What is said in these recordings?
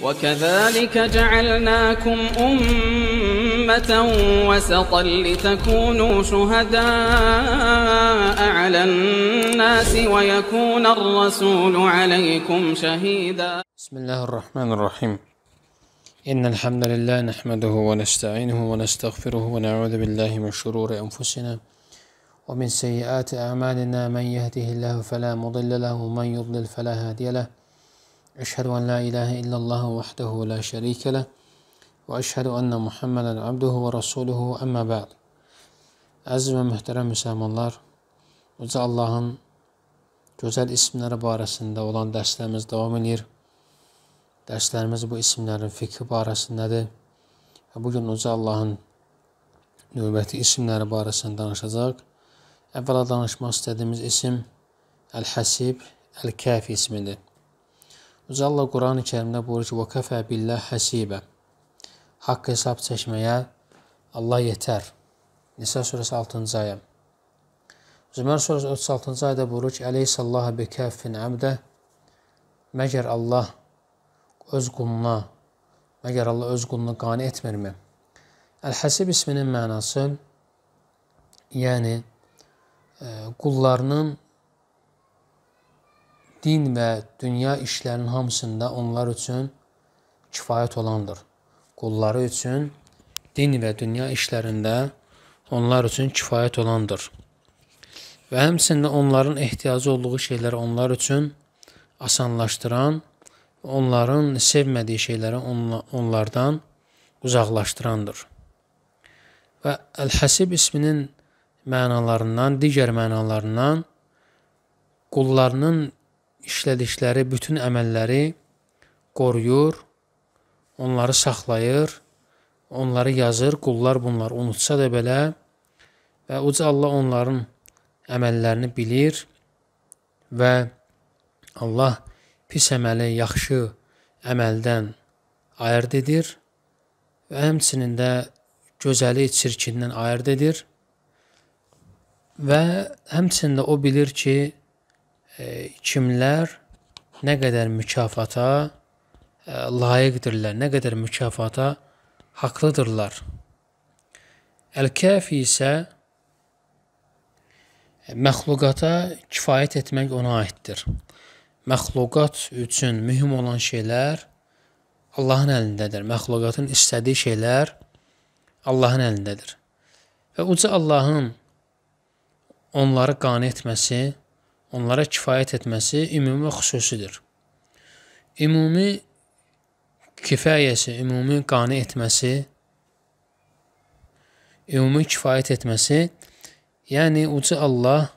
وكذلك جعلناكم أمة وسطا لتكونوا شهداء على الناس ويكون الرسول عليكم شهيدا بسم الله الرحمن الرحيم إن الحمد لله نحمده ونستعينه ونستغفره ونعوذ بالله من شرور أنفسنا ومن سيئات أعمالنا من يهده الله فلا مضل له ومن يضلل فلا هادي له أشهد أن لا إله إلا الله وحده لا شريك له وأشهد أن Muhammeden abduhu və rasuluhu əmmə bəd. Əziz və möhtərəm müsəlmanlar, Uca Allahın gözəl isimləri barəsində olan dərslərimiz davam edir. Dərslərimiz bu isimlərin fikri barəsindədir. Və bugün Uca Allahın növbəti isimləri barəsində danışacaq. Əvvəla danışmaq istədiyimiz isim Əl-Həsib, Əl-Kəfi ismidir. Yüce Allah Quran-ı Kerimdə buyurur ki, وَكَفَى بِاللَّهِ حَسِيبًا Haqq hesab çəkməyə Allah yetər. Nisa surəsi 6-cı ayə. Zümər surəsi 36-cı ayədə buyurur ki, Əleyhissallaha bikəffin əmdə Məgər Allah öz quluna, məgər Allah öz qulunu qani etmirmi? Əl-Həsib isminin mənası, yəni e, qullarının din və dünya işlərinin hamısında onlar üçün kifayət olandır. Qulları üçün din və dünya işlərində onlar üçün kifayət olandır. Və həmçində onların ehtiyacı olduğu şeyləri onlar üçün asanlaşdıran, onların sevmədiyi şeyləri onlardan uzaqlaşdırandır. Və Əl-Həsib isminin mənalarından, digər mənalarından qullarının işlədikləri bütün əməlləri qoruyur, onları saxlayır, onları yazır, qullar bunlar unutsa da belə və uca Allah onların əməllərini bilir və Allah pis əməli yaxşı əməldən ayırd edir və həmçinin də gözəli çirkindən ayırd edir və həmçinin də o bilir ki, kimlər nə qədər mükafata e, layiqdirlər, nə qədər mükafata haqlıdırlar. Əl-Kəfi isə e, məxluqata kifayət etmək ona aiddir. Məxluqat üçün mühüm olan şeylər Allahın əlindədir. Məxluqatın istədiyi şeylər Allahın əlindədir. Və uca Allahın onları qane etməsi onlara kifayət etməsi ümumi və xüsusidir. Ümumi kifayəsi, ümumi qane etməsi, ümumi kifayət etməsi, yəni uca Allah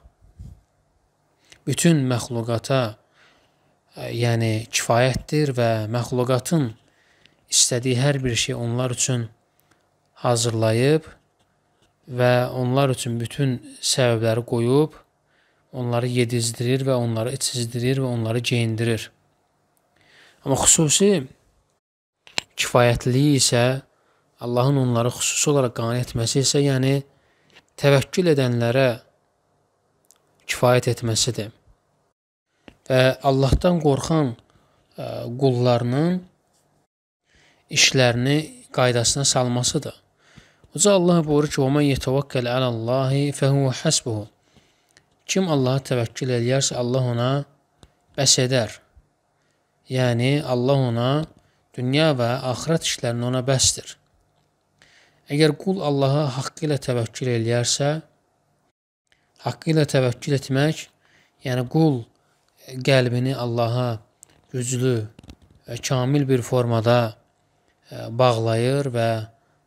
bütün məxluqata e, yəni kifayətdir və məxluqatın istədiyi hər bir şey onlar üçün hazırlayıb və onlar üçün bütün səbəbləri qoyub onları yedizdirir və onları içizdirir və onları geyindirir. Amma xüsusi kifayətliyi isə Allahın onları xüsusi olaraq qane etməsi isə, yəni təvəkkül edənlərə kifayət etməsidir. Və Allahdan qorxan e, qullarının işlərini qaydasına salmasıdır. Uca Allah buyurur ki: "Və men yetevekkel alallahi fehuve hasbuh." Kim Allaha təvəkkül eləyərsə, Allah ona bəs edər. Yəni, Allah ona dünya və axirət işlərini ona bəsdir. Əgər qul Allaha haqqı ilə təvəkkül eləyərsə, haqqı ilə təvəkkül etmək, yəni qul qəlbini Allaha güclü, kamil bir formada e, bağlayır və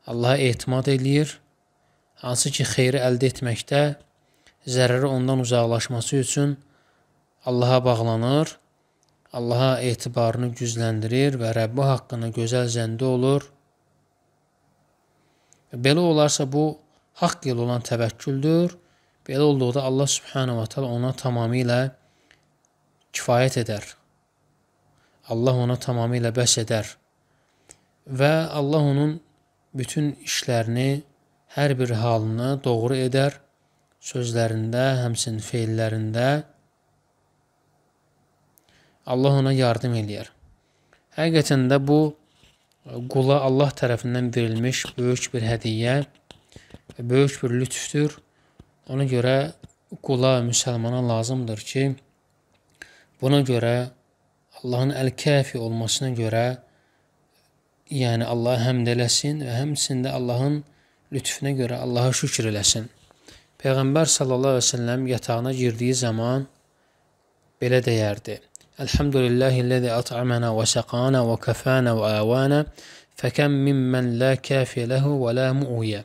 Allaha etimad eləyir, hansı ki, xeyri əldə etməkdə zərəri ondan uzaqlaşması üçün Allaha bağlanır, Allaha etibarını gücləndirir və Rəbbi haqqına gözəl zəndə olur. Belə olarsa bu haqq ilə olan təvəkküldür. Belə olduqda Allah subhanahu wa taala ona tamamilə kifayət edər. Allah ona tamamilə bəs edər. Və Allah onun bütün işlərini, hər bir halını doğru edər sözlərində, həmçinin feillərində Allah ona yardım eləyər. Həqiqətən də bu qula Allah tərəfindən verilmiş böyük bir hədiyyə, böyük bir lütfdür. Ona görə qula müsəlmana lazımdır ki, buna görə Allahın əl-kəfi olmasına görə yəni Allah həmd eləsin və həmçində Allahın lütfünə görə Allaha şükür eləsin. Peyğəmbər sallallahu əleyhi və səlləm yatağına girdiyi zaman belə deyərdi: Elhamdülillahi'llezî at'amana və saqana və kafana və avana fəkəm mimmen la kafi lehu və la mu'ya.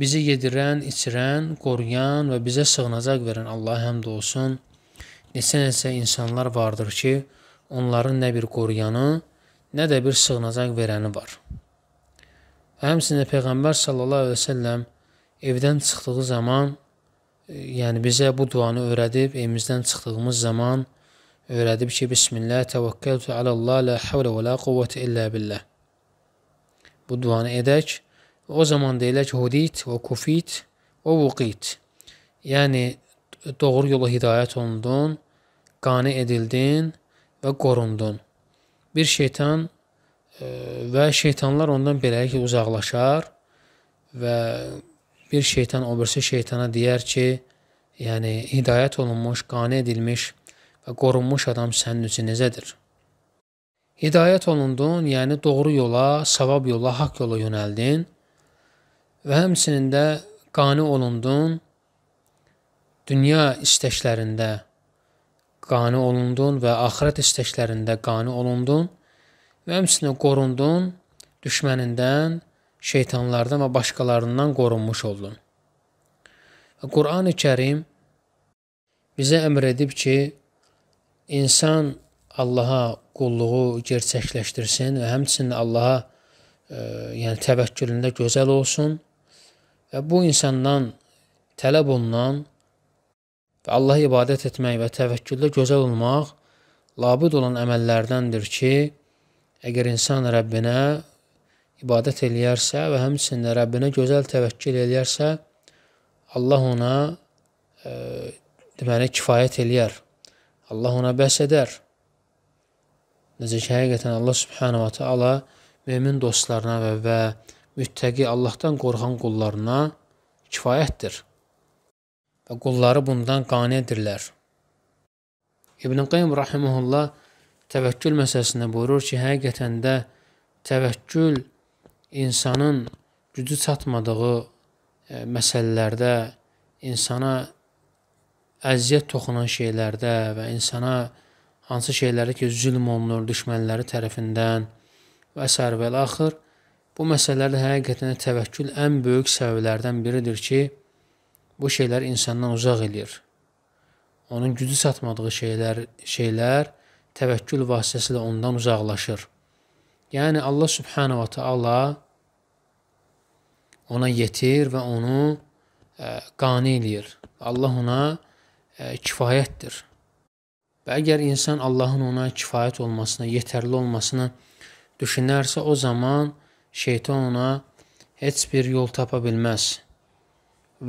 Bizi yedirən, içirən, qoruyan və bizə sığınacaq verən Allah'a həmd olsun. Neçə-neçə insanlar vardır ki, onların nə bir qoruyanı, nə də bir sığınacaq verəni var. Həmçinin Peyğəmbər sallallahu əleyhi və səlləm evdən çıxdığı zaman, e, yəni bizə bu duanı öyrədib, evimizdən çıxdığımız zaman öyrədib ki, Bismillah, təvəkkəltu aləllah, la həvlə və la quvvətə illə billəh. Bu duanı edək, o zaman deyilək hudit və kufit və vuqit. Yəni, doğru yola hidayət olundun, qani edildin və qorundun. Bir şeytan e, və şeytanlar ondan beləliklə uzaqlaşar və bir şeytan o birisi şeytana deyər ki, yəni hidayət olunmuş, qane edilmiş və qorunmuş adam sənin üçün necədir? Hidayət olundun, yəni doğru yola, savab yola, haqq yola yönəldin və həmçinin də qane olundun dünya istəklərində qane olundun və axirət istəklərində qane olundun və həmçinin qorundun düşmənindən şeytanlardan və başqalarından qorunmuş oldun. Qur'an-ı Kərim bizə əmr edib ki, insan Allaha qulluğu gerçəkləşdirsin və həmçinin Allaha e, yəni təvəkkülündə gözəl olsun və bu insandan tələb olunan və Allaha ibadət etmək və təvəkküldə gözəl olmaq labid olan əməllərdəndir ki, əgər insan Rəbbinə ibadət eləyərsə və həmçində Rəbbinə gözəl təvəkkül eləyərsə, Allah ona e, deməli kifayət eləyər. Allah ona bəs edər. Necə ki, həqiqətən Allah subhanahu wa taala mömin dostlarına və, və müttəqi Allahdan qorxan qullarına kifayətdir. Və qulları bundan qanidirlər. İbn Qayyim rahimehullah təvəkkül məsələsində buyurur ki, həqiqətən də təvəkkül insanın gücü çatmadığı e, məsələlərdə, insana əziyyət toxunan şeylərdə və insana hansı şeylərdə ki, zülm olunur düşmənləri tərəfindən və əsər və axır bu məsələlərdə həqiqətən təvəkkül ən böyük səbəblərdən biridir ki, bu şeylər insandan uzaq eləyir. Onun gücü çatmadığı şeylər şeylər təvəkkül vasitəsilə ondan uzaqlaşır. Yəni Allah subhanahu wa taala ona yetir və onu ə, e, qane eləyir. Allah ona ə, e, kifayətdir. Və əgər insan Allahın ona kifayət olmasına, yetərli olmasını düşünərsə, o zaman şeytan ona heç bir yol tapa bilməz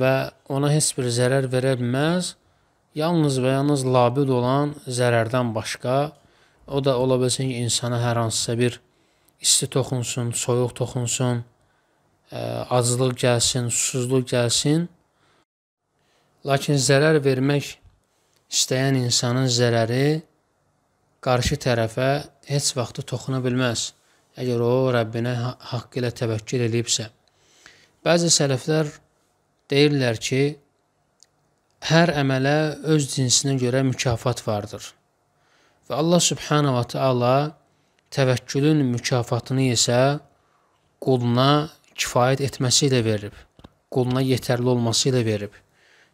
və ona heç bir zərər verə bilməz. Yalnız və yalnız labid olan zərərdən başqa o da ola bilsin ki, insana hər hansısa bir isti toxunsun, soyuq toxunsun, e, aclıq gəlsin, susuzluq gəlsin. Lakin zərər vermək istəyən insanın zərəri qarşı tərəfə heç vaxtı toxuna bilməz, əgər o Rəbbinə haqqı ilə təvəkkül eləyibsə. Bəzi sələflər deyirlər ki, hər əmələ öz cinsinə görə mükafat vardır. Və Allah subhanahu wa taala təvəkkülün mükafatını isə quluna kifayət etməsi ilə verib, quluna yetərli olması ilə verib.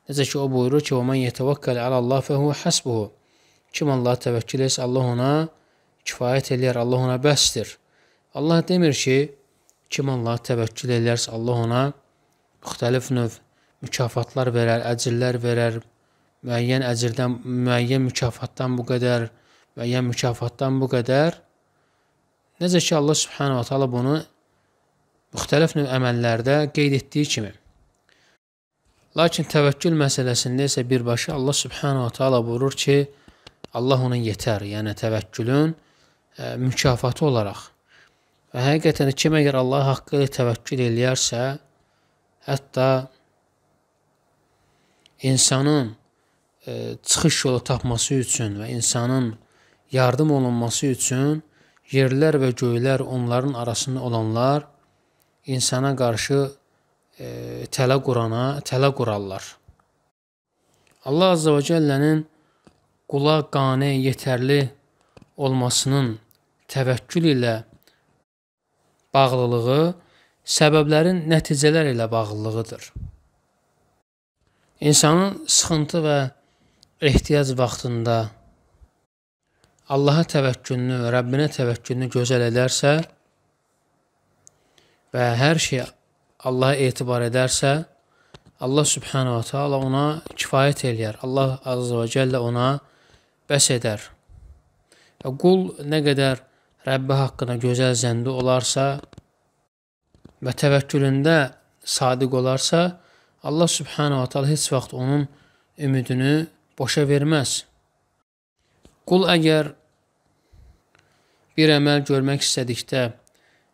Necə ki, o buyurur ki, وَمَنْ يَتَوَكَّلْ عَلَى اللّٰهِ فَهُوَ حَسْبُهُ Kim Allah təvəkkül etsə, Allah ona kifayət eləyər, Allah ona bəsdir. Allah demir ki, kim Allah təvəkkül eləyərsə, Allah ona müxtəlif növ mükafatlar verər, əcirlər verər, müəyyən əcirdən, müəyyən mükafatdan bu qədər, müəyyən mükafatdan bu qədər Necə ki, Allah subhanahu wa ta'ala bunu müxtəlif növ əməllərdə qeyd etdiyi kimi. Lakin təvəkkül məsələsində isə birbaşa Allah subhanahu wa ta'ala buyurur ki, Allah ona yetər, yəni təvəkkülün ə, e, mükafatı olaraq. Və həqiqətən kim əgər Allah haqqı təvəkkül eləyərsə, hətta insanın ə, e, çıxış yolu tapması üçün və insanın yardım olunması üçün yerlər və göylər onların arasında olanlar insana qarşı e, tələ qurana, tələ qurarlar. Allah Azza və Cəllənin qula qane yetərli olmasının təvəkkül ilə bağlılığı səbəblərin nəticələr ilə bağlılığıdır. İnsanın sıxıntı və ehtiyac vaxtında Allaha təvəkkülünü, Rəbbinə təvəkkülünü gözəl edərsə və hər şey Allaha etibar edərsə, Allah subhanahu wa ta'ala ona kifayət eləyər. Allah azza və cəllə ona bəs edər. Və qul nə qədər Rəbbi haqqında gözəl zəndi olarsa və təvəkkülündə sadiq olarsa, Allah subhanahu wa ta'ala heç vaxt onun ümidini boşa verməz. Qul əgər bir əməl görmək istədikdə,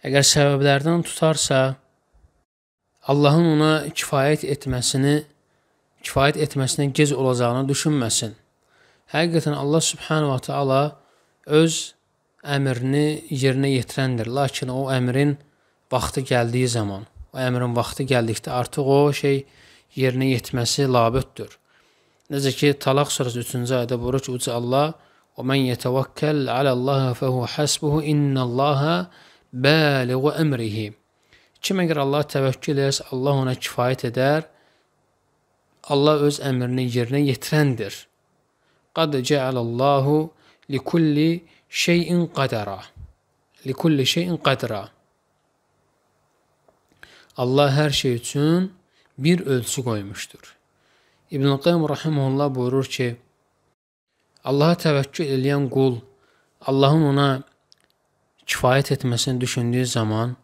əgər səbəblərdən tutarsa, Allahın ona kifayət etməsini, kifayət etməsinə gec olacağını düşünməsin. Həqiqətən Allah subhanahu wa taala öz əmrini yerinə yetirəndir. Lakin o əmrin vaxtı gəldiyi zaman, o əmrin vaxtı gəldikdə artıq o şey yerinə yetməsi labüddür. Necə ki, Talaq surəsi 3-cü ayədə buyurur ki, uca Allah ومن يتوكل على الله فهو حسبه إن الله bəliğu əmrihi. Kim əgər Allah təvəkkül edərsə, Allah ona kifayət edər. Allah öz əmrini yerinə yetirəndir. Qad cəalallahu li kulli şeyin qadara. Li kulli şeyin qadara. Allah hər şey üçün bir ölçü qoymuşdur. İbn-i Qayyum Rahimullah buyurur ki, Allaha təvəkkül eləyən qul Allahın ona kifayət etməsini düşündüyü zaman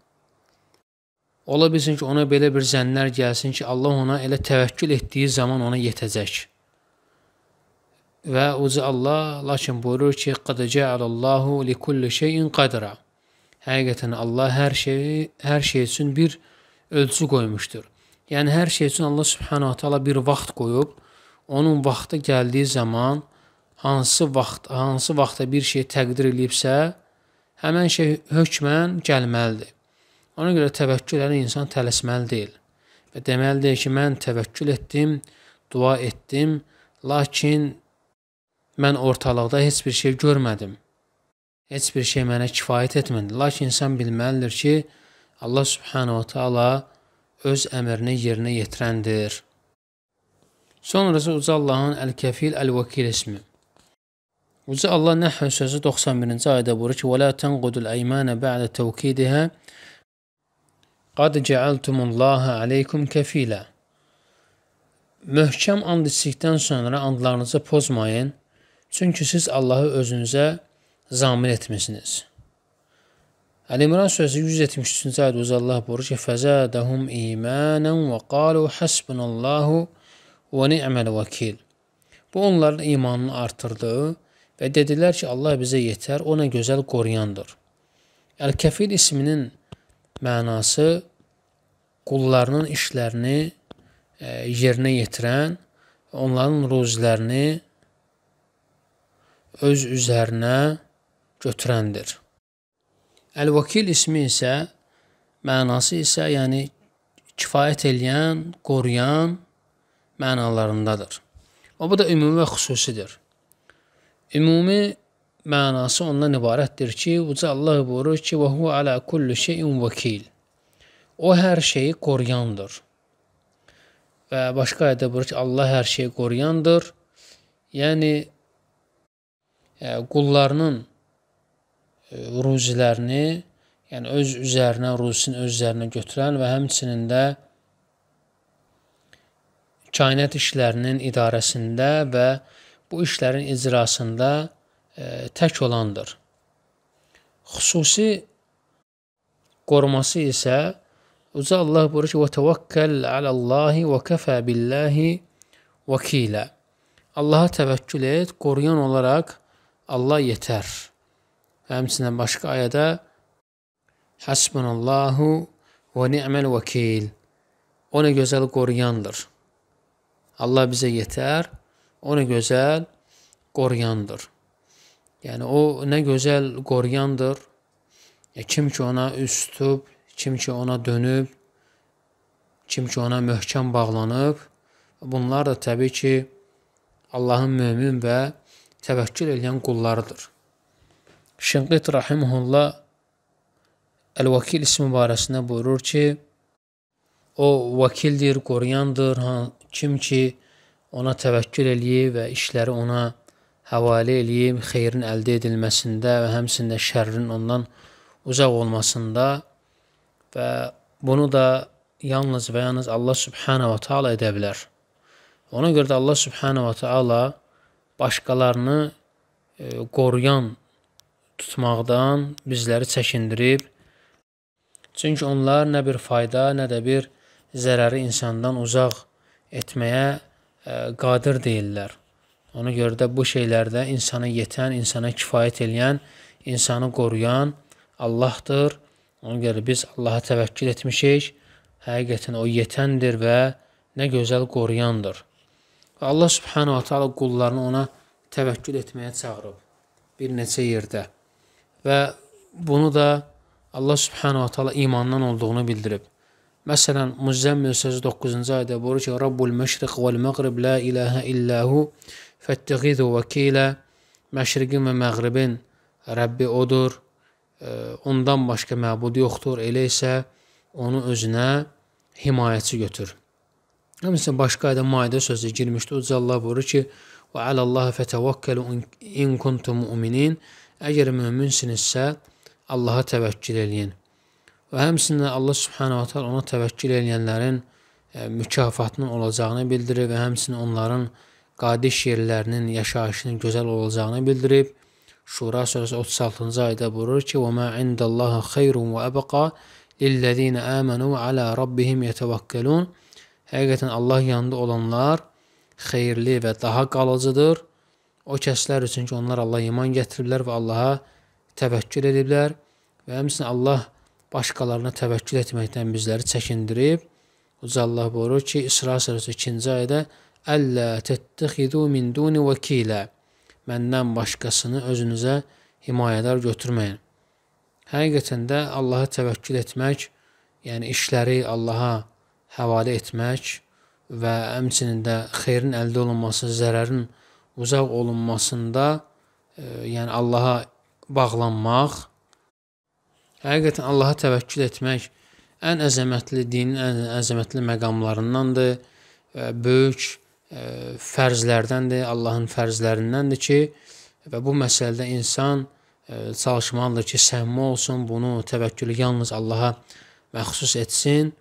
ola bilsin ki, ona belə bir zənnlər gəlsin ki, Allah ona elə təvəkkül etdiyi zaman ona yetəcək. Və uca Allah lakin buyurur ki, qad cəalallahu li kulli şeyin qadra. Həqiqətən Allah hər şeyi hər şey üçün bir ölçü qoymuşdur. Yəni hər şey üçün Allah Subhanahu taala bir vaxt qoyub, onun vaxtı gəldiyi zaman hansı vaxt hansı vaxta bir şey təqdir eləyibsə, həmin şey hökmən gəlməlidir. Ona görə təvəkkülləri insan tələsməli deyil və deməlidir ki, mən təvəkkül etdim, dua etdim, lakin mən ortalıqda heç bir şey görmədim. Heç bir şey mənə kifayət etmədi. Lakin insan bilməlidir ki, Allah subhanahu taala öz əmrini yerinə yetirəndir. Sonrası Uca Allahın Əl-Kəfil Əl-Vəkil ismi. Uca Allah Nəhl sözü 91-ci ayədə buyurur ki: "Və la tenqudul eymana ba'de tawkidiha qad ce'altumullaha aleykum kefila." Möhkəm and içdikdən sonra andlarınızı pozmayın, çünki siz Allahı özünüzə zamin etmisiniz. Əl-İmran surəsi 173-cü ayədə uca Allah buyurur ki: "Fəzadahum imanan və qalu hasbunallahu və ni'mal vəkil." Bu onların imanını artırdı və dedilər ki, Allah bizə yetər, o nə gözəl qoruyandır. Əl-Kəfil isminin mənası qullarının işlərini e, yerinə yetirən, onların ruzilərini öz üzərinə götürəndir. Əl-Vakil ismi isə mənası isə yəni kifayət eləyən, qoruyan mənalarındadır. O bu da ümumi və xüsusidir. Ümumi mənası ondan ibarətdir ki, uca Allah buyurur ki, və hu alə kullu şeyin vəkil. O hər şeyi qoruyandır. Və başqa ayədə buyurur ki, Allah hər şeyi qoruyandır. Yəni e, qullarının e, ruzilərini, yəni öz üzərinə, ruzisini öz üzərinə götürən və həmçinin də kainat işlərinin idarəsində və bu işlərin icrasında ə, e, tək olandır. Xüsusi qoruması isə Uca Allah buyurur ki: "Və təvəkkəl aləllahi və kəfə billahi vəkilə." Allaha təvəkkül et, qoruyan olaraq Allah yetər. Həmçinin başqa ayədə Hasbunallahu və ni'mal vəkil. O nə gözəl qoruyandır. Allah bizə yetər o nə gözəl qoruyandır. Yəni o nə gözəl qoruyandır. E, kim ki ona üz tutub, kim ki ona dönüb, kim ki ona möhkəm bağlanıb, bunlar da təbii ki Allahın mömin və təvəkkül edən qullarıdır. Şinqit rahimehullah Əl-Vakil ismi barəsində buyurur ki, o vakildir, qoruyandır, kim ki ona təvəkkül eləyib və işləri ona həvalə eləyib, xeyrin əldə edilməsində və həmçində şərrin ondan uzaq olmasında və bunu da yalnız və yalnız Allah subhanahu wa taala edə bilər. Ona görə də Allah subhanahu wa taala başqalarını e, qoruyan tutmaqdan bizləri çəkindirib. Çünki onlar nə bir fayda, nə də bir zərəri insandan uzaq etməyə qadir deyirlər. Ona görə də bu şeylərdə insana yetən, insana kifayət eləyən, insanı qoruyan Allahdır. Ona görə biz Allaha təvəkkül etmişik. Həqiqətən o yetəndir və nə gözəl qoruyandır. Və Allah subhanahu wa taala qullarını ona təvəkkül etməyə çağırıb bir neçə yerdə. Və bunu da Allah subhanahu wa taala imandan olduğunu bildirib. Məsələn, Müzzəmmil sözü 9-cu ayədə buyurur ki, Rabbul məşriq vəl məğrib la ilahə illəhu fəttəqidu vəkilə Məşriqin və məğribin Rəbbi odur, e, ondan başqa məbud yoxdur, elə isə onu özünə himayəçi götür. Həmçinin başqa ayədə Maidə sözü girmişdi. Uca Allah buyurur ki: "Və aləllahi fətəvəkkəlu in kuntum mu'minin." Əgər möminsinizsə, Allaha təvəkkül eləyin. Və həmçinin Allah subhanahu taala ona təvəkkül edənlərin e, mükafatının olacağını bildirib və həmçinin onların qadiş yerlərinin yaşayışının gözəl olacağını bildirib. Şura surəsi 36-cı ayədə buyurur ki: "Və ma indallahi xeyrun və abqa lillezina amanu ala rabbihim yetevekkelun." Həqiqətən Allah yanında olanlar xeyirli və daha qalıcıdır. O kəslər üçün ki, onlar Allah iman gətiriblər və Allah'a təvəkkül ediblər və həmçinin Allah başqalarına təvəkkül etməkdən bizləri çəkindirib. Uca Allah buyurur ki, İsra surəsi 2-ci ayədə Əllə təttixidu min duni vəkilə Məndən başqasını özünüzə himayədar götürməyin. Həqiqətən də Allaha təvəkkül etmək, yəni işləri Allaha həvalə etmək və həmçinin də xeyrin əldə olunması, zərərin uzaq olunmasında, e, yəni Allaha bağlanmaq Həqiqətən Allaha təvəkkül etmək ən əzəmətli dinin ən əzəmətli məqamlarındandır. Böyük e, fərzlərdəndir, Allahın fərzlərindəndir ki, və bu məsələdə insan e, çalışmalıdır ki, səmmi olsun, bunu təvəkkülü yalnız Allaha məxsus etsin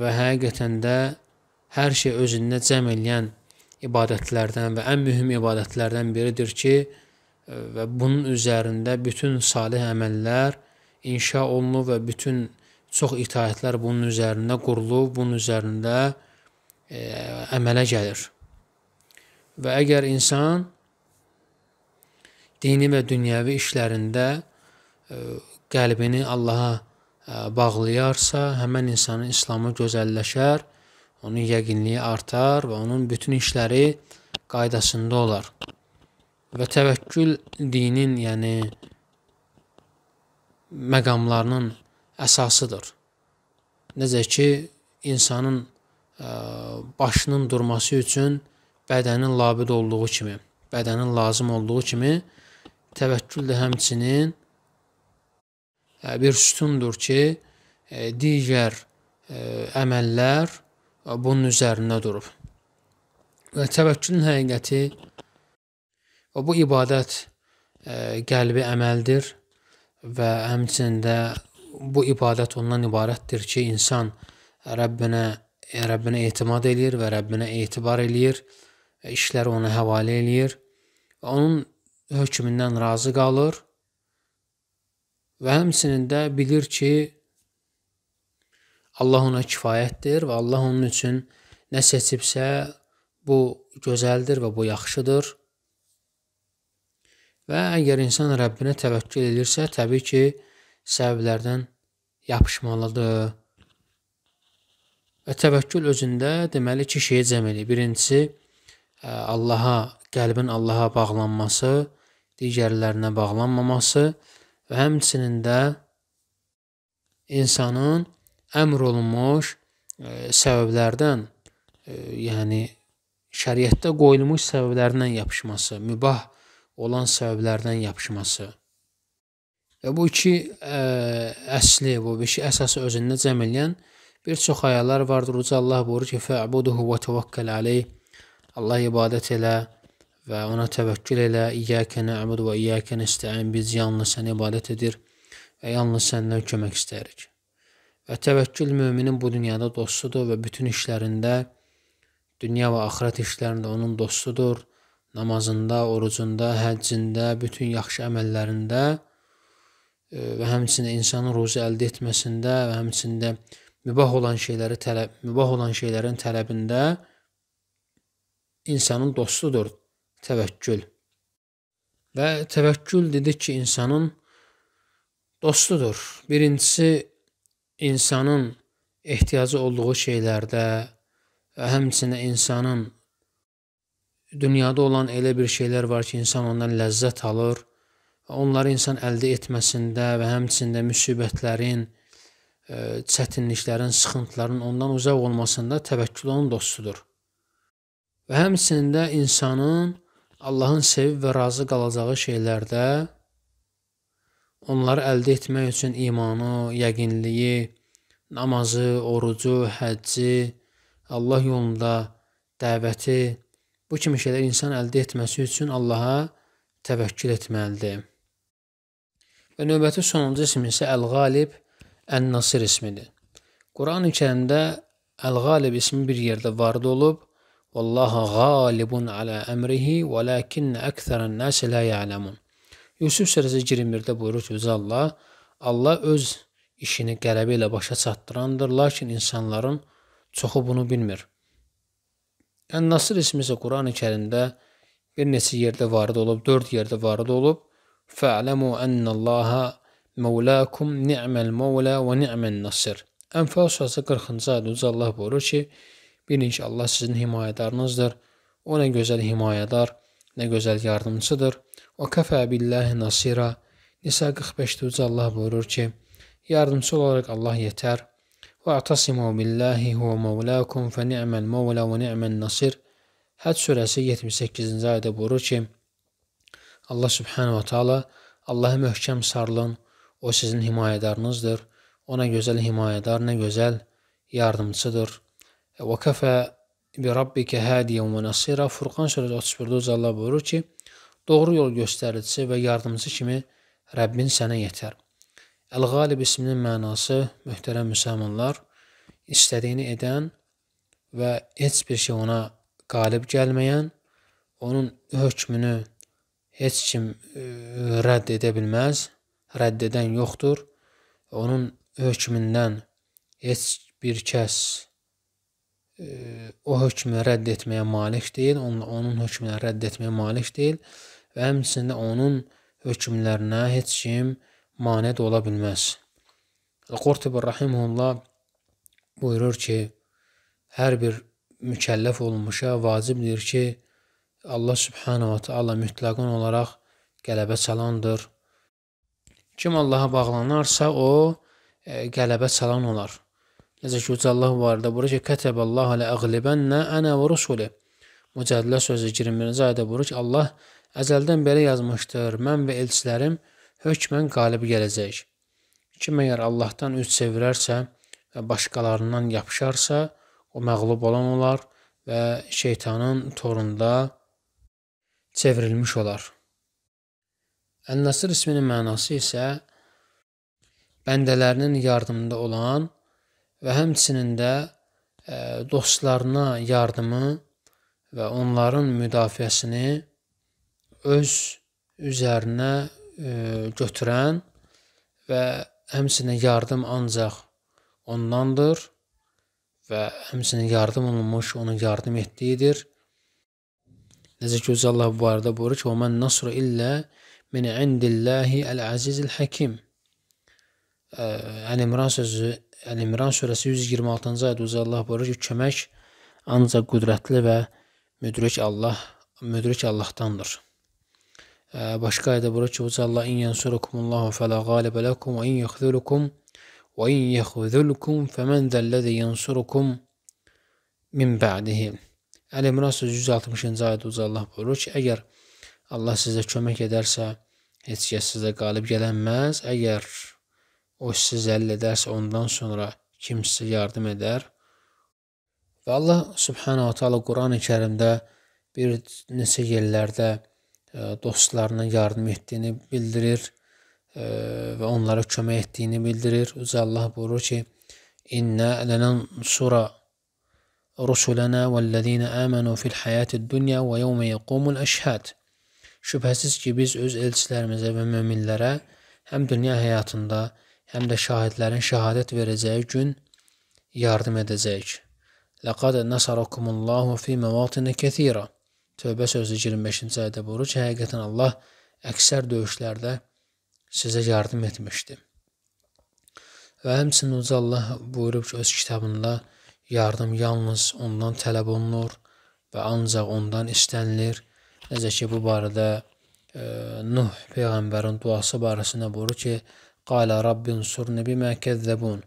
və həqiqətən də hər şey özündə cəm eləyən ibadətlərdən və ən mühüm ibadətlərdən biridir ki, e, və bunun üzərində bütün salih əməllər inşa olunub və bütün çox itaətlər bunun üzərində qurulub, bunun üzərində e, əmələ gəlir. Və əgər insan dini və dünyəvi işlərində e, qəlbini Allaha e, bağlayarsa, həmin insanın İslamı gözəlləşər, onun yəqinliyi artar və onun bütün işləri qaydasında olar. Və təvəkkül dinin, yəni məqamlarının əsasıdır. Necə ki, insanın ə, e, başının durması üçün bədənin labid olduğu kimi, bədənin lazım olduğu kimi təvəkkül də həmçinin ə, e, bir sütundur ki, ə, e, digər ə, əməllər ə, bunun üzərində durub. Və təvəkkülün həqiqəti və bu ibadət ə, qəlbi əməldir və həmçində bu ibadət ondan ibarətdir ki, insan Rəbbinə Rəbbinə etimad eləyir və Rəbbinə etibar eləyir, işləri ona həvalə eləyir. Onun hökmündən razı qalır və həmçinin də bilir ki, Allah ona kifayətdir və Allah onun üçün nə seçibsə bu gözəldir və bu yaxşıdır. Və əgər insan Rəbbinə təvəkkül edirsə, təbii ki, səbəblərdən yapışmalıdır. Və təvəkkül özündə deməli iki şeyə cəm eləyir. Birincisi e, Allaha, qəlbin Allaha bağlanması, digərlərinə bağlanmaması və həmçinin də insanın əmr olunmuş e, səbəblərdən, e, yəni şəriətdə qoyulmuş səbəblərdən yapışması, mübah olan səbəblərdən yapışması. Və bu iki ə, e, əsli, bu iki əsası özündə cəm eləyən bir çox ayələr vardır. Uca Allah buyurur ki: "Fa'buduhu və təvəkkəl alayh." Allah ibadət elə və ona təvəkkül elə. "İyyake na'budu və iyyake nesta'in." Biz yalnız sənə ibadət edir və yalnız səndən kömək istəyirik. Və təvəkkül möminin bu dünyada dostudur və bütün işlərində, dünya və axirət işlərində onun dostudur namazında, orucunda, həccində, bütün yaxşı əməllərində e, və həmçinin insanın ruzi əldə etməsində və həmçində mübah olan şeyləri tələb, mübah olan şeylərin tələbində insanın dostudur təvəkkül. Və təvəkkül dedik ki, insanın dostudur. Birincisi insanın ehtiyacı olduğu şeylərdə və həmçinin insanın dünyada olan elə bir şeylər var ki, insan ondan ləzzət alır. Onları insan əldə etməsində və həmçində müsibətlərin, e, çətinliklərin, sıxıntıların ondan uzaq olmasında təvəkkül onun dostudur. Və həmçində insanın Allahın sevib və razı qalacağı şeylərdə onları əldə etmək üçün imanı, yəqinliyi, namazı, orucu, həcci, Allah yolunda dəvəti Bu kimi şeylər insan əldə etməsi üçün Allaha təvəkkül etməlidir. Və növbəti sonuncu ismi isə Əl-Qalib Ən-Nasir ismidir. Quran-ı Kərimdə Əl-Qalib ismi bir yerdə vard olub. Vallahu qalibun ala əmrihi və lakin əksərən nas la ya'lamun. Yusuf surəsi 21-də buyurur ki, Allah Allah öz işini qələbə ilə başa çatdırandır, lakin insanların çoxu bunu bilmir. Ən-Nasır yəni ismi isə Qurani Kərimdə bir neçə yerdə varid olub, 4 yerdə varid olub. Fa'lamu annallaha mawlakum ni'mal mawla və ni'man nasir. Ənfal surəsi 40-cı ayədə Uca Allah buyurur ki, bilin ki, Allah sizin himayədarınızdır. O nə gözəl himayədar, nə gözəl yardımçıdır. O kəfə billahi nasira. Nisa 45-də Uca Allah buyurur ki, yardımçı olaraq Allah yetər. وَاَعْتَصِمُوا بِاللّٰهِ هُوَ مَوْلَاكُمْ فَنِعْمَ الْمَوْلَى وَنِعْمَ النَّصِرِ Həd surəsi 78-ci ayədə buyurur ki, Allah subhanahu wa ta'ala Allaha möhkəm sarılın, o sizin himayədarınızdır, ona gözəl himayədar, nə gözəl yardımçıdır. Və kəfə bi rabbikə hədiyyən və nasira Furqan surəsi 31-də Allah buyurur ki, doğru yol göstəricisi və yardımcı kimi Rəbbin sənə yetər. Əl-Qalib isminin mənası möhtərəm müsəlmanlar istədiyini edən və heç bir şey ona qalib gəlməyən, onun hökmünü heç kim e, rədd edə bilməz, rədd edən yoxdur. Onun hökmündən heç bir kəs e, o hökmü rədd etməyə malik deyil, onun, onun hökmünü rədd etməyə malik deyil və həmçinin onun hökmlərinə heç kim rədd mane də ola bilməz. Qortibə rahimehullah buyurur ki, hər bir mükəlləf olunmuşa vacibdir ki, Allah subhanahu va taala mütləqən olaraq qələbə çalandır. Kim Allaha bağlanarsa, o e, qələbə çalan olar. Necə ki, Uca Allah var da, buyurur ki, Kətəbəllahu ləəğlibənə ənə və rusuli. Mücadilə sözü 21-ci ayədə buyurur ki, Allah əzəldən belə yazmışdır, mən və elçilərim hökmən qalib gələcək. Kim əgər Allahdan üz çevirərsə və başqalarından yapışarsa, o məğlub olan olar və şeytanın torunda çevrilmiş olar. Ən-Nasir isminin mənası isə bəndələrinin yardımında olan və həmçinin də e, dostlarına yardımı və onların müdafiəsini öz üzərinə E, götürən və həmçinin yardım ancaq ondandır və həmçinin yardım olunmuş onun yardım etdiyidir. Necə ki, Allah bu barədə buyurur ki, "Və nəsru illə min indillahi el-azizil hakim." E, Əl-İmran sözü, Əl-İmran surəsi 126-cı ayədə Uca Allah buyurur ki, kömək ancaq qüdrətli və müdrik Allah, müdrik Allahdandır. Başqa ayədə bura ki, "Vəcəllah in yansurukumullahu fəla qalibe lekum və in yakhzulukum və in yakhzulukum fəmen zəllezî yansurukum min ba'dihi." Əl-İmran 160-cı ayədə Vəcəllah buyurur ki, əgər Allah sizə kömək edərsə, heç kəs sizə qalib gələnməz. Əgər o sizi əll edərsə, ondan sonra kim sizə yardım edər? Və Allah Subhanahu taala Qurani-Kərimdə bir neçə yerlərdə E, dostlarına yardım etdiyini bildirir e, və onlara kömək etdiyini bildirir. Üzə Allah buyurur ki: "İnna lanansura rusulana vellezina amanu fil hayatid dunya və yawma yaqumul ashhad." Şübhəsiz ki, biz öz elçilərimizə və möminlərə həm dünya həyatında, həm də şahidlərin şahadət verəcəyi gün yardım edəcəyik. Laqad nasarakumullahu fi mawatin kathira. Tövbə sözü 25-ci ayədə buyurur ki, həqiqətən Allah əksər döyüşlərdə sizə yardım etmişdi. Və həmçinin uca Allah buyurub ki, öz kitabında yardım yalnız ondan tələb olunur və ancaq ondan istənilir. Necə ki, bu barədə e, Nuh peyğəmbərin duası barəsində buyurur ki, "Qala Rabbin surni bima kezzebun."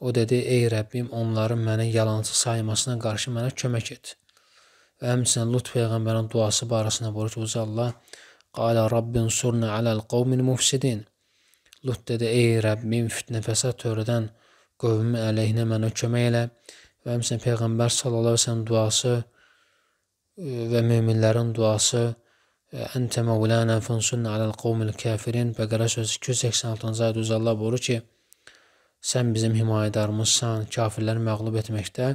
O dedi: "Ey Rəbbim, onların məni yalançı saymasına qarşı mənə kömək et." Və həmçinin Lut peyğəmbərin duası barəsində buyurur ki, Uca Allah qala rabbin surna aləl qavmin mufsidin. Lut dedi: "Ey Rəbbim, fitnə fəsad törədən qövmün əleyhinə mənə kömək elə." Və həmçinin peyğəmbər sallallahu əleyhi və səlləm duası və möminlərin duası "Əntə məulana fənsunna aləl qavmil kafirin" Bəqərə surəsi 286-cı ayədə Uca Allah buyurur ki: "Sən bizim himayədarımızsan, kafirləri məğlub etməkdə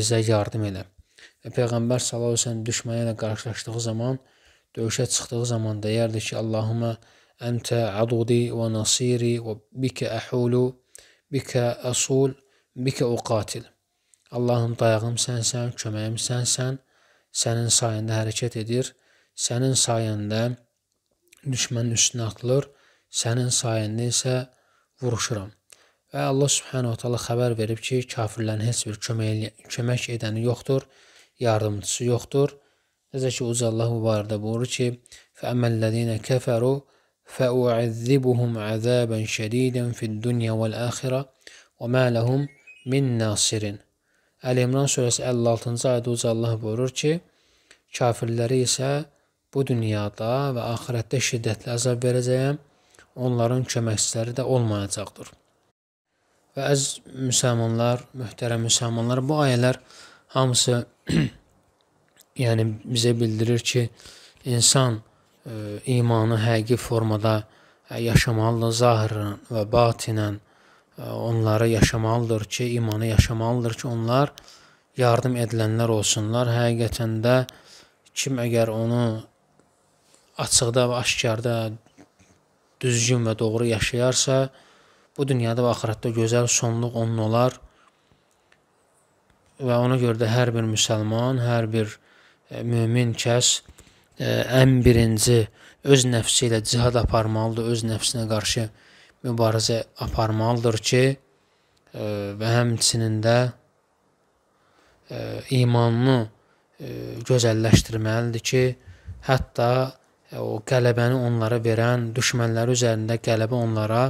bizə yardım elə." Və Peyğəmbər sallallahu əleyhi və səlləm düşməni ilə qarşılaşdığı zaman, döyüşə çıxdığı zaman deyərdi ki, Allahumma əntə adudi və nasiri və bikə əhulu, bikə əsul, bikə uqatil. Allahım dayağım sənsən, köməyim sənsən, sənin sayəndə hərəkət edir, sənin sayəndə düşmənin üstünə atılır, sənin sayəndə isə vuruşuram. Və Allah Subhanahu taala xəbər verib ki, kafirlərin heç bir kömək kömək edəni yoxdur yardımçısı yoxdur. Necə ki, Uca Allah bu barədə buyurur ki, فَأَمَّا الَّذِينَ كَفَرُوا فَأُعَذِّبُهُمْ عَذَابًا شَدِيدًا فِي الدُّنْيَا وَالْآخِرَةِ وَمَا لَهُمْ مِنْ نَاصِرٍ Əl-İmran surəsi 56-cı ayədə Uca Allah buyurur ki, kafirləri isə bu dünyada və axirətdə şiddətli əzab verəcəyəm, onların köməkçiləri də olmayacaqdır. Və əz müsəlmanlar, möhtərəm müsəlmanlar, bu ayələr hamısı yəni bizə bildirir ki, insan ə, e, imanı həqiqi formada ə, e, yaşamalıdır, zahirən və batinən ə, e, onları yaşamalıdır ki, imanı yaşamalıdır ki, onlar yardım edilənlər olsunlar. Həqiqətən də kim əgər onu açıqda və aşkarda düzgün və doğru yaşayarsa, bu dünyada və axirətdə gözəl sonluq onun olar və ona görə də hər bir müsəlman, hər bir e, mömin kəs e, ən birinci öz nəfsi ilə cihad aparmalıdır, öz nəfsinə qarşı mübarizə aparmalıdır ki, e, və həmçinin də imanını gözəlləşdirməlidir ki, hətta o qələbəni onlara verən düşmənləri üzərində qələbə onlara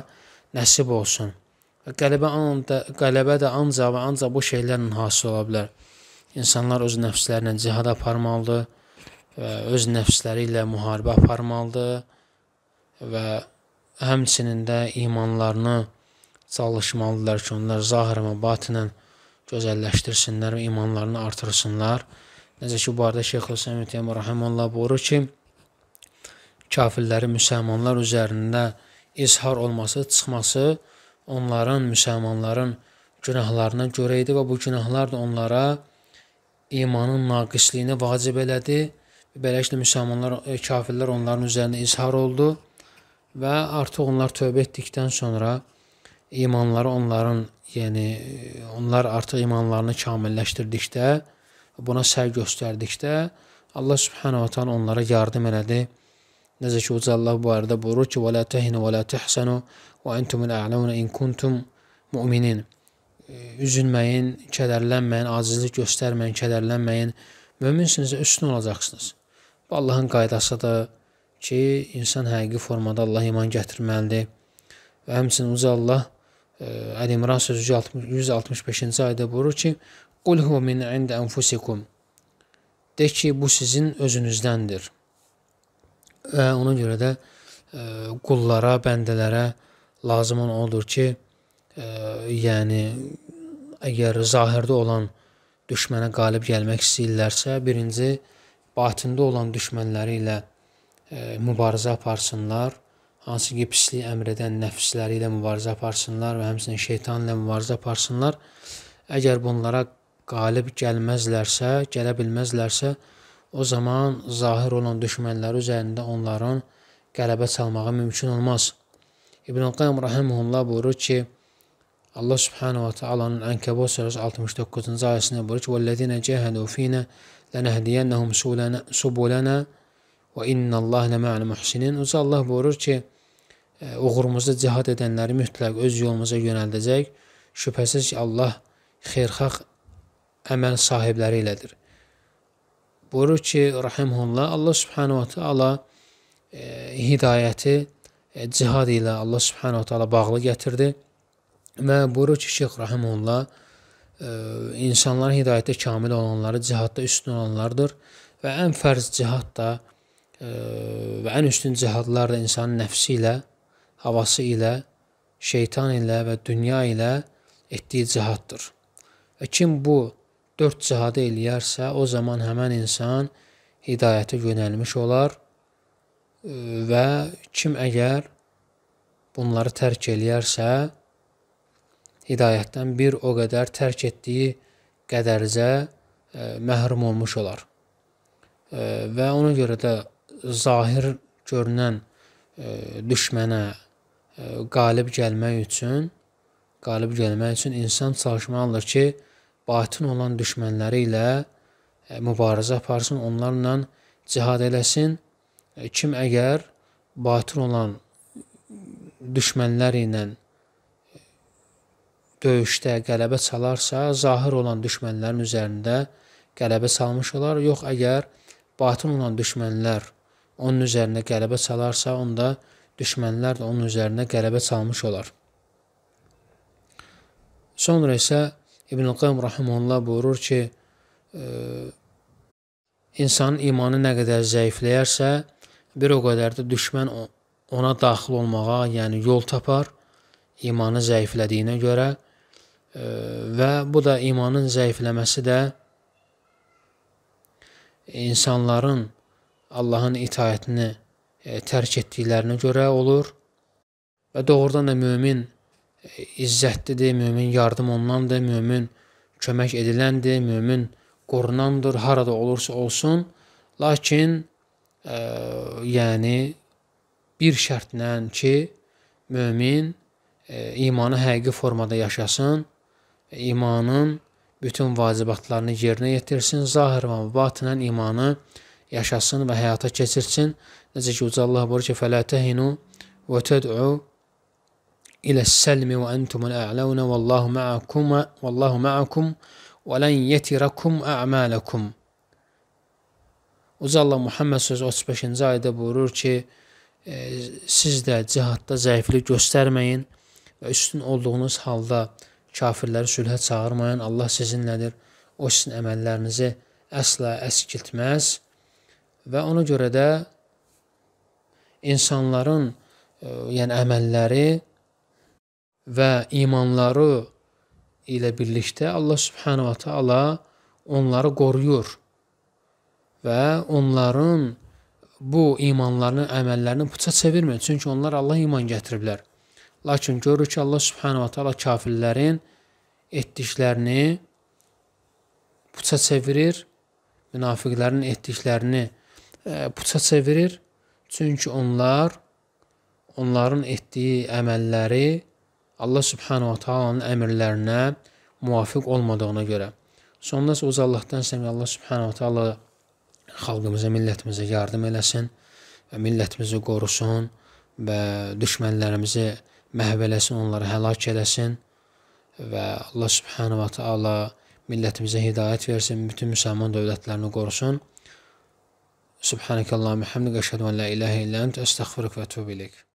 nəsib olsun. Qələbə, anda, qələbə də ancaq və ancaq bu şeylərlə hasil ola bilər. İnsanlar öz nəfslərlə cihad aparmalıdır, öz nəfsləri ilə müharibə aparmalıdır və həmçinin də imanlarını çalışmalıdırlar ki, onlar zahir və batinən gözəlləşdirsinlər və imanlarını artırsınlar. Necə ki, bu barədə Şeyx Hüseyin Mütəyyəm Rəhəməllah buyurur ki, kafirləri müsəlmanlar üzərində izhar olması, çıxması, onların, müsəlmanların günahlarına görə idi və bu günahlar da onlara imanın naqisliyi vacib elədi. Beləliklə müsəlmanlar, e, kafirlər onların üzərinə izhar oldu və artıq onlar tövbə etdikdən sonra imanları onların, yəni onlar artıq imanlarını kamilləşdirdikdə, buna səy göstərdikdə Allah subhanahu taala onlara yardım elədi Necə ki, Uca Allah bu arada buyurur ki, وَلَا تَهِنُوا وَلَا تَحْسَنُوا وَاَنْتُمُ الْاَعْلَوْنَ اِنْ كُنْتُمْ مُؤْمِنِينَ Üzülməyin, kədərlənməyin, acizlik göstərməyin, kədərlənməyin. Möminsinizsə üstün olacaqsınız. Bu Allahın qaydasıdır ki, insan həqiqi formada Allah iman gətirməlidir. Və həmçinin Uca Allah Əl-İmran sözü 165-ci ayda buyurur ki, قُلْ هُوَ مِنْ عِنْدَ أَنْفُسِكُمْ De ki, bu sizin özünüzdəndir və ona görə də e, qullara, bəndələrə lazım olan odur ki, ə, e, yəni əgər zahirdə olan düşmənə qalib gəlmək istəyirlərsə, birinci batində olan düşmənləri ilə ə, e, mübarizə aparsınlar. Hansı ki, pisliyi əmr edən nəfsləri ilə mübarizə aparsınlar və həmçinin şeytan ilə mübarizə aparsınlar. Əgər bunlara qalib gəlməzlərsə, gələ bilməzlərsə, O zaman zahir olan düşmənləri üzərində onların qələbə çalmağı mümkün olmaz. İbn Qayyim rahimehullah buyurur ki, Allah subhanahu wa taalanın Ənkəbut surəsi 69-cu ayəsində buyurur ki: "Vellezina cahadu fina lanahdiyannahum subulana və innallaha lama'al muhsinin." Uca Allah buyurur ki, e, uğurumuzda cihad edənləri mütləq öz yolumuza yönəldəcək. Şübhəsiz ki, Allah xeyirxah əməl sahibləri ilədir. Buyurur ki, rahimehullah Allah subhanahu va taala e, hidayəti e, cihad ilə Allah subhanahu va taala bağlı gətirdi. Və buyurur ki, Şeyx rahimehullah e, insanlar hidayətdə kamil olanları cihadda üstün olanlardır və ən fərz cihad da e, və ən üstün cihadlar da insanın nəfsi ilə, havası ilə, şeytan ilə və dünya ilə etdiyi cihaddır. Və kim bu dörd cihadə eləyərsə, o zaman həmən insan hidayətə yönəlmiş olar e, və kim əgər bunları tərk eləyərsə, hidayətdən bir o qədər tərk etdiyi qədərcə e, məhrum olmuş olar. E, və ona görə də zahir görünən düşmənə qalib gəlmək üçün qalib gəlmək üçün insan çalışmalıdır ki, batin olan düşmənləri ilə e, mübarizə aparsın, onlarla cihad eləsin. E, kim əgər batin olan düşmənlər ilə e, döyüşdə qələbə çalarsa, zahir olan düşmənlərin üzərində qələbə salmış olar. Yox, əgər batın olan düşmənlər onun üzərinə qələbə çalarsa, onda düşmənlər də onun üzərinə qələbə çalmış olar. Sonra isə İbn Qayyim rahimehullah buyurur ki, e, insanın imanı nə qədər zəifləyərsə, bir o qədər də düşmən ona daxil olmağa, yəni yol tapar imanı zəiflədiyinə görə e, və bu da imanın zəifləməsi də insanların Allahın itayətini e, tərk etdiklərinə görə olur və doğrudan da mömin izzətlidir, mömin yardım ondandır, mömin kömək ediləndir, mömin qorunandır, harada olursa olsun. Lakin ə, e, yəni bir şərtlə ki, mömin ə, e, imanı həqiqi formada yaşasın, imanın bütün vacibatlarını yerinə yetirsin, zahir və batinən imanı yaşasın və həyata keçirsin. Necə ki, Uca Allah buyurur ki, فَلَا تَهِنُوا وَتَدْعُوا إلى السلم وأنتم الأعلون والله معكم والله معكم ولən yetirakum əmələkum. Uca Allah Muhammed söz 35-ci ayədə buyurur ki, e, siz də cihadda zəiflik göstərməyin və üstün olduğunuz halda kafirləri sülhə çağırmayın. Allah sizinlədir. O sizin əməllərinizi əsla əskiltməz və ona görə də insanların e, yəni əməlləri və imanları ilə birlikdə Allah subhanahu wa taala onları qoruyur və onların bu imanlarını, əməllərini puça çevirmir. Çünki onlar Allah iman gətiriblər. Lakin görür ki, Allah subhanahu wa taala kafirlərin etdiklərini puça çevirir, münafiqlərin etdiklərini e, puça çevirir. Çünki onlar onların etdiyi əməlləri Allah subhanahu taalanın əmrlərinə muvafiq olmadığına görə. Sonda o Allahdan istəmək Allah subhanahu taala xalqımıza, millətimizə yardım eləsin və millətimizi qorusun və düşmənlərimizi məhv eləsin, onları həlak eləsin və Allah subhanahu taala millətimizə hidayət versin, bütün müsəlman dövlətlərini qorusun. Subhanakallahumma hamdika əşhadu an la ilaha illa ent, əstəğfiruka və etub ilayk.